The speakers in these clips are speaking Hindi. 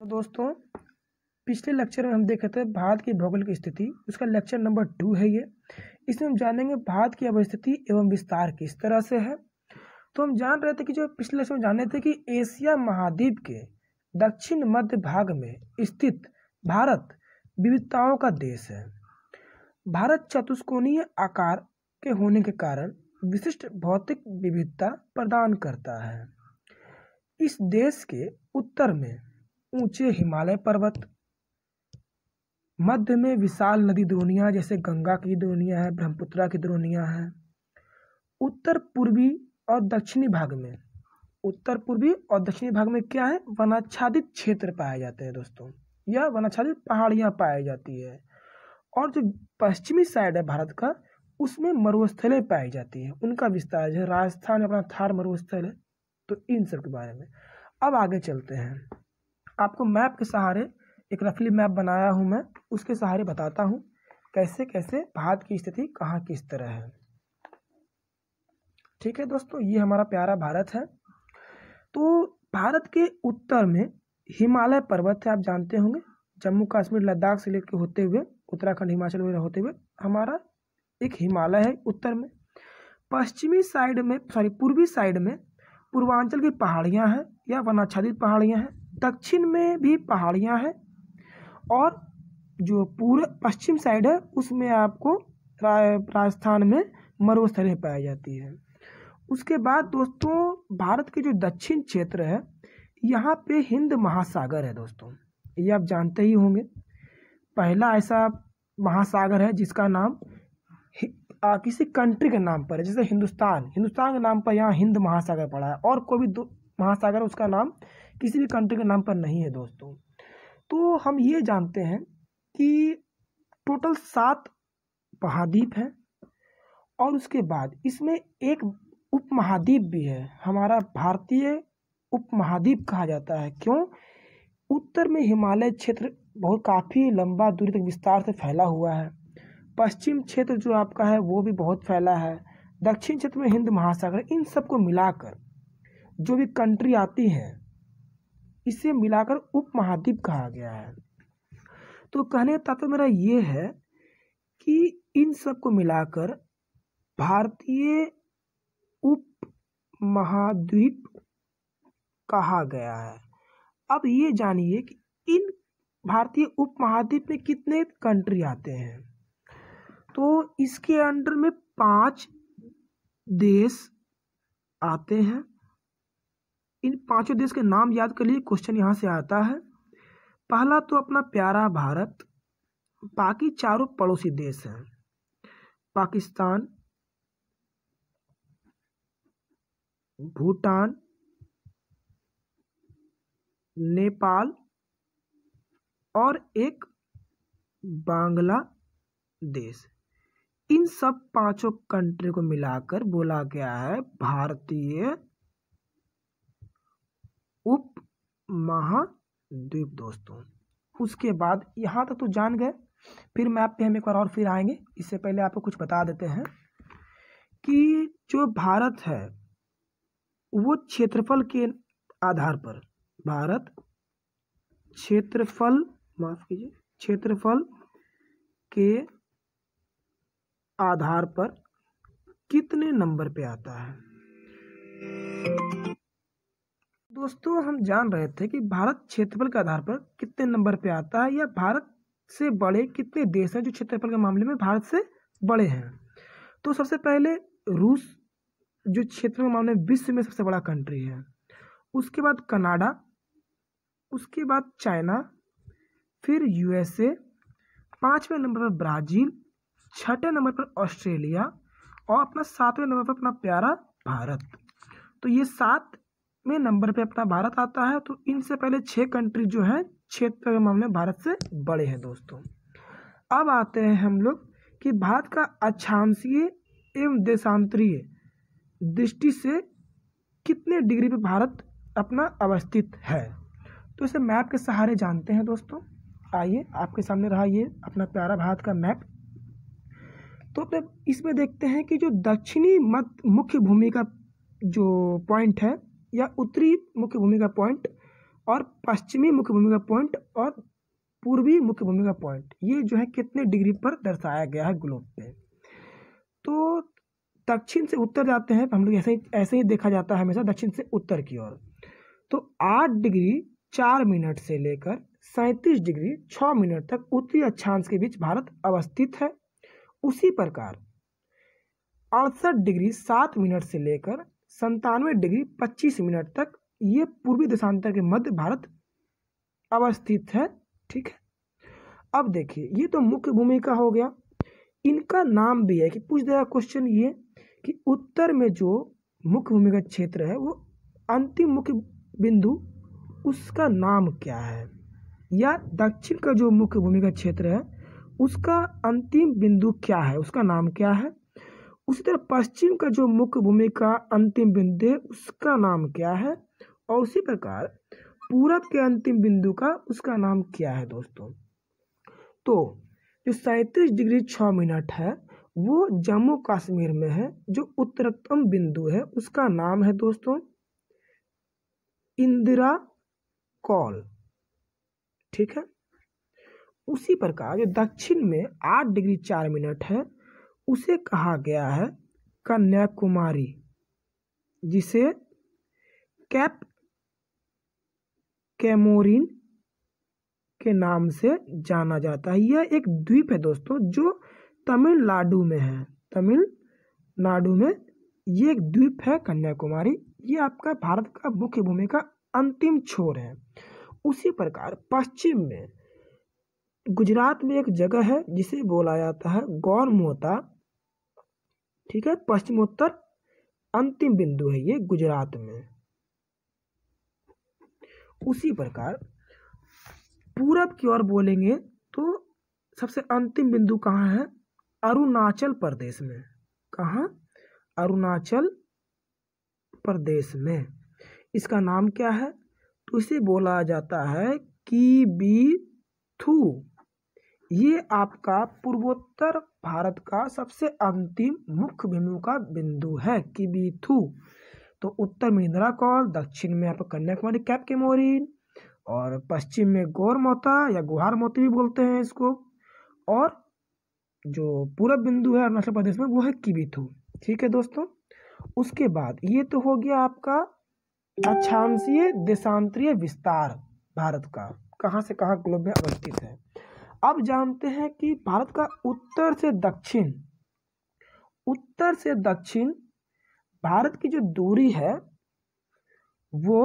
तो दोस्तों पिछले लेक्चर में हम देखे थे भारत की भौगोलिक स्थिति उसका लेक्चर नंबर टू है ये इसमें हम जानेंगे भारत की अवस्थिति एवं विस्तार किस तरह से है तो हम जान रहे थे कि जो पिछले लेक्चर में जाने थे कि एशिया महाद्वीप के दक्षिण मध्य भाग में स्थित भारत विविधताओं का देश है भारत चतुष्कोणीय आकार के होने के कारण विशिष्ट भौतिक विविधता प्रदान करता है इस देश के उत्तर में ऊंचे हिमालय पर्वत मध्य में विशाल नदी द्रोणिया जैसे गंगा की द्रोणियाँ है ब्रह्मपुत्रा की द्रोणियाँ है उत्तर पूर्वी और दक्षिणी भाग में उत्तर पूर्वी और दक्षिणी भाग में क्या है वनाच्छादित क्षेत्र पाए जाते हैं दोस्तों या वनाच्छादित पहाड़ियाँ पाई जाती है और जो पश्चिमी साइड है भारत का उसमें मरुस्थलें पाई जाती हैं उनका विस्तार है राजस्थान अपना थार मरुस्थल है तो इन सब के बारे में अब आगे चलते हैं आपको मैप के सहारे एक रफली मैप बनाया हूँ मैं उसके सहारे बताता हूँ कैसे कैसे भारत की स्थिति कहाँ किस तरह है ठीक है दोस्तों ये हमारा प्यारा भारत है तो भारत के उत्तर में हिमालय पर्वत है आप जानते होंगे जम्मू कश्मीर लद्दाख से लेकर होते हुए उत्तराखंड हिमाचल वगैरह होते हुए हमारा एक हिमालय है उत्तर में पश्चिमी साइड में सॉरी पूर्वी साइड में पूर्वांचल की पहाड़ियाँ हैं या वनाच्छादित पहाड़ियाँ हैं दक्षिण में भी पहाड़ियाँ हैं और जो पूर्व पश्चिम साइड है उसमें आपको राजस्थान में मरुस्थलें पाई जाती है उसके बाद दोस्तों भारत के जो दक्षिण क्षेत्र है यहाँ पे हिंद महासागर है दोस्तों ये आप जानते ही होंगे पहला ऐसा महासागर है जिसका नाम आ, किसी कंट्री के नाम पर है जैसे हिंदुस्तान हिंदुस्तान के नाम पर यहाँ हिंद महासागर पड़ा है और कोई भी महासागर उसका नाम किसी भी कंट्री के नाम पर नहीं है दोस्तों तो हम ये जानते हैं कि टोटल सात महाद्वीप हैं और उसके बाद इसमें एक उपमहाद्वीप भी है हमारा भारतीय उपमहाद्वीप कहा जाता है क्यों उत्तर में हिमालय क्षेत्र बहुत काफ़ी लंबा दूरी तक विस्तार से फैला हुआ है पश्चिम क्षेत्र जो आपका है वो भी बहुत फैला है दक्षिण क्षेत्र में हिंद महासागर इन सबको मिलाकर जो भी कंट्री आती हैं इसे मिलाकर उपमहाद्वीप कहा गया है तो कहने का तात्पर्य मेरा ये है कि इन सब को मिलाकर भारतीय उप महाद्वीप कहा गया है अब ये जानिए कि इन भारतीय उप महाद्वीप में कितने कंट्री आते हैं तो इसके अंडर में पांच देश आते हैं इन पांचों देश के नाम याद कर लिए क्वेश्चन यहाँ से आता है पहला तो अपना प्यारा भारत बाकी चारों पड़ोसी देश हैं पाकिस्तान भूटान नेपाल और एक बांग्लादेश इन सब पांचों कंट्री को मिलाकर बोला गया है भारतीय उप महाद्वीप दोस्तों उसके बाद यहाँ तक तो जान गए फिर मैप पे हम एक बार और फिर आएंगे इससे पहले आपको कुछ बता देते हैं कि जो भारत है वो क्षेत्रफल के आधार पर भारत क्षेत्रफल माफ कीजिए क्षेत्रफल के आधार पर कितने नंबर पे आता है दोस्तों हम जान रहे थे कि भारत क्षेत्रफल के आधार पर कितने नंबर पे आता है या भारत से बड़े कितने देश हैं जो क्षेत्रफल के मामले में भारत से बड़े हैं तो सबसे पहले रूस जो क्षेत्र के मामले में विश्व में सबसे बड़ा कंट्री है उसके बाद कनाडा उसके बाद चाइना फिर यूएसए पाँचवें नंबर पर ब्राज़ील छठे नंबर पर ऑस्ट्रेलिया और अपना सातवें नंबर पर अपना प्यारा भारत तो ये सात में नंबर पे अपना भारत आता है तो इनसे पहले छः कंट्री जो है क्षेत्र के मामले में भारत से बड़े हैं दोस्तों अब आते हैं हम लोग कि भारत का अक्षांशीय एवं देशांतरीय दृष्टि से कितने डिग्री पे भारत अपना अवस्थित है तो इसे मैप के सहारे जानते हैं दोस्तों आइए आपके सामने रहा ये अपना प्यारा भारत का मैप तो अपने इसमें देखते हैं कि जो दक्षिणी मत मुख्य भूमि का जो पॉइंट है या उत्तरी मुख्य भूमि का पॉइंट और पश्चिमी मुख्य भूमि का पॉइंट और पूर्वी मुख्य भूमि का पॉइंट ये जो है कितने डिग्री पर दर्शाया गया है ग्लोब पे तो दक्षिण से उत्तर जाते हैं हम लोग ऐसे ही ऐसे ही देखा जाता है हमेशा दक्षिण से उत्तर की ओर तो आठ डिग्री चार मिनट से लेकर सैंतीस डिग्री छः मिनट तक उत्तरी अक्षांश के बीच भारत अवस्थित है उसी प्रकार अड़सठ डिग्री सात मिनट से लेकर संतानवे डिग्री पच्चीस मिनट तक ये पूर्वी देशांतर के मध्य भारत अवस्थित है ठीक है अब देखिए ये तो मुख्य भूमिका हो गया इनका नाम भी है कि पूछ देगा क्वेश्चन ये कि उत्तर में जो मुख्य भूमिगत क्षेत्र है वो अंतिम मुख्य बिंदु उसका नाम क्या है या दक्षिण का जो मुख्य भूमिगत क्षेत्र है उसका अंतिम बिंदु क्या है उसका नाम क्या है उसी तरह पश्चिम का जो मुख्य भूमि का अंतिम बिंदु है उसका नाम क्या है और उसी प्रकार पूरब के अंतिम बिंदु का उसका नाम क्या है दोस्तों तो जो सैंतीस डिग्री छः मिनट है वो जम्मू कश्मीर में है जो उत्तरतम बिंदु है उसका नाम है दोस्तों इंदिरा कॉल ठीक है उसी प्रकार जो दक्षिण में आठ डिग्री चार मिनट है उसे कहा गया है कन्याकुमारी जिसे कैप कैमोरिन के नाम से जाना जाता है यह एक द्वीप है दोस्तों जो तमिलनाडु में है तमिलनाडु में ये एक द्वीप है कन्याकुमारी ये आपका भारत का मुख्य भूमि का अंतिम छोर है उसी प्रकार पश्चिम में गुजरात में एक जगह है जिसे बोला जाता है गौर मोहता ठीक है पश्चिमोत्तर अंतिम बिंदु है ये गुजरात में उसी प्रकार पूरब की ओर बोलेंगे तो सबसे अंतिम बिंदु कहाँ है अरुणाचल प्रदेश में कहा अरुणाचल प्रदेश में इसका नाम क्या है तो इसे बोला जाता है की बी थू ये आपका पूर्वोत्तर भारत का सबसे अंतिम मुख्य भूमि का बिंदु है किबीथू तो उत्तर में इंदिरा कॉल दक्षिण में आप कन्याकुमारी कैप के मोरिन और पश्चिम में गौर मोता या गुहार मोती भी बोलते हैं इसको और जो पूरा बिंदु है अरुणाचल प्रदेश में वो है किबिथू ठीक है दोस्तों उसके बाद ये तो हो गया आपका अक्षांशीय देशांतरीय विस्तार भारत का कहाँ से कहाँ ग्लोब में अवस्थित है अब जानते हैं कि भारत का उत्तर से दक्षिण उत्तर से दक्षिण भारत की जो दूरी है वो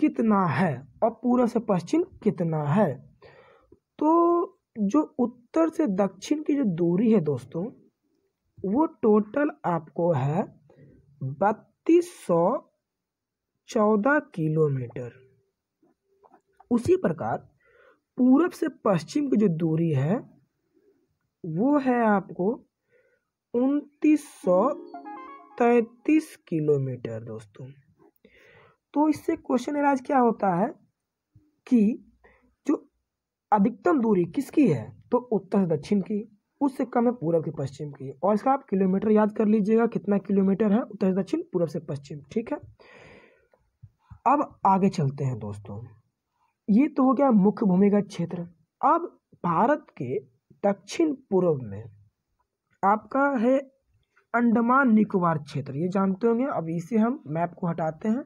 कितना है और पूर्व से पश्चिम कितना है तो जो उत्तर से दक्षिण की जो दूरी है दोस्तों वो टोटल आपको है बत्तीस सौ चौदह किलोमीटर उसी प्रकार पूरब से पश्चिम की जो दूरी है वो है आपको उनतीस सौ तैतीस किलोमीटर दोस्तों तो इससे क्वेश्चन इलाज क्या होता है कि जो अधिकतम दूरी किसकी है तो उत्तर से दक्षिण की उससे कम है पूरब की पश्चिम की और इसका आप किलोमीटर याद कर लीजिएगा कितना किलोमीटर है उत्तर से दक्षिण पूरब से पश्चिम ठीक है अब आगे चलते हैं दोस्तों ये तो हो गया मुख्य भूमिगत क्षेत्र अब भारत के दक्षिण पूर्व में आपका है अंडमान निकोबार क्षेत्र ये जानते होंगे अब इसे हम मैप को हटाते हैं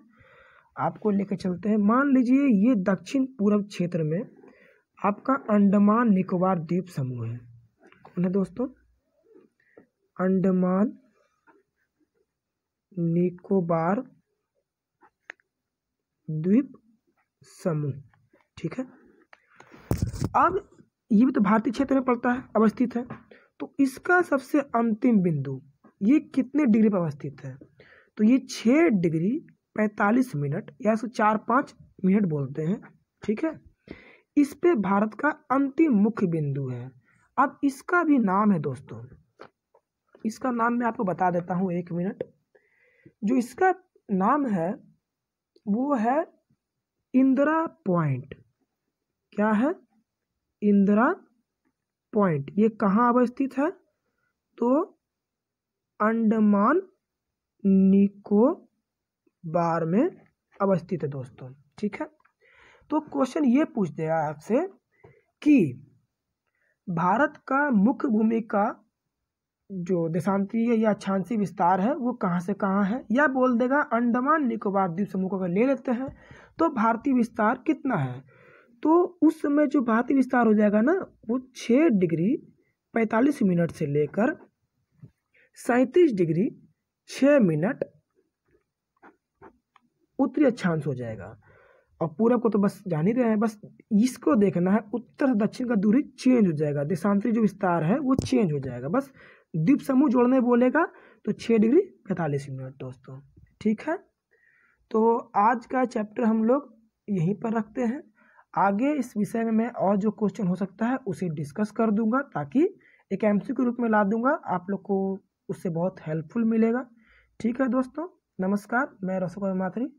आपको लेकर चलते हैं मान लीजिए ये दक्षिण पूर्व क्षेत्र में आपका अंडमान निकोबार द्वीप समूह है कौन है दोस्तों अंडमान निकोबार द्वीप समूह ठीक है अब ये भी तो भारतीय क्षेत्र में पड़ता है अवस्थित है तो इसका सबसे अंतिम बिंदु ये कितने डिग्री पर अवस्थित है तो ये छः डिग्री पैंतालीस मिनट या सो चार पाँच मिनट बोलते हैं ठीक है इस पे भारत का अंतिम मुख्य बिंदु है अब इसका भी नाम है दोस्तों इसका नाम मैं आपको बता देता हूँ एक मिनट जो इसका नाम है वो है इंदिरा पॉइंट क्या है इंदिरा पॉइंट ये कहाँ अवस्थित है तो अंडमान निकोबार में अवस्थित है दोस्तों ठीक है तो क्वेश्चन ये पूछ देगा आपसे कि भारत का मुख्य भूमि का जो देशांतरीय या छांसी विस्तार है वो कहाँ से कहाँ है या बोल देगा अंडमान निकोबार द्वीप समूह को अगर ले लेते हैं तो भारतीय विस्तार कितना है तो उस समय जो भारत विस्तार हो जाएगा ना वो छः डिग्री पैंतालीस मिनट से लेकर सैंतीस डिग्री छः मिनट उत्तरी अक्षांश हो जाएगा और पूरब को तो बस जान ही रहे हैं बस इसको देखना है उत्तर से दक्षिण का दूरी चेंज हो जाएगा देशांतरी जो विस्तार है वो चेंज हो जाएगा बस द्वीप समूह जोड़ने बोलेगा तो छः डिग्री पैंतालीस मिनट दोस्तों ठीक है तो आज का चैप्टर हम लोग यहीं पर रखते हैं आगे इस विषय में मैं और जो क्वेश्चन हो सकता है उसे डिस्कस कर दूंगा ताकि एक एम के रूप में ला दूंगा आप लोग को उससे बहुत हेल्पफुल मिलेगा ठीक है दोस्तों नमस्कार मैं रसोक मात्री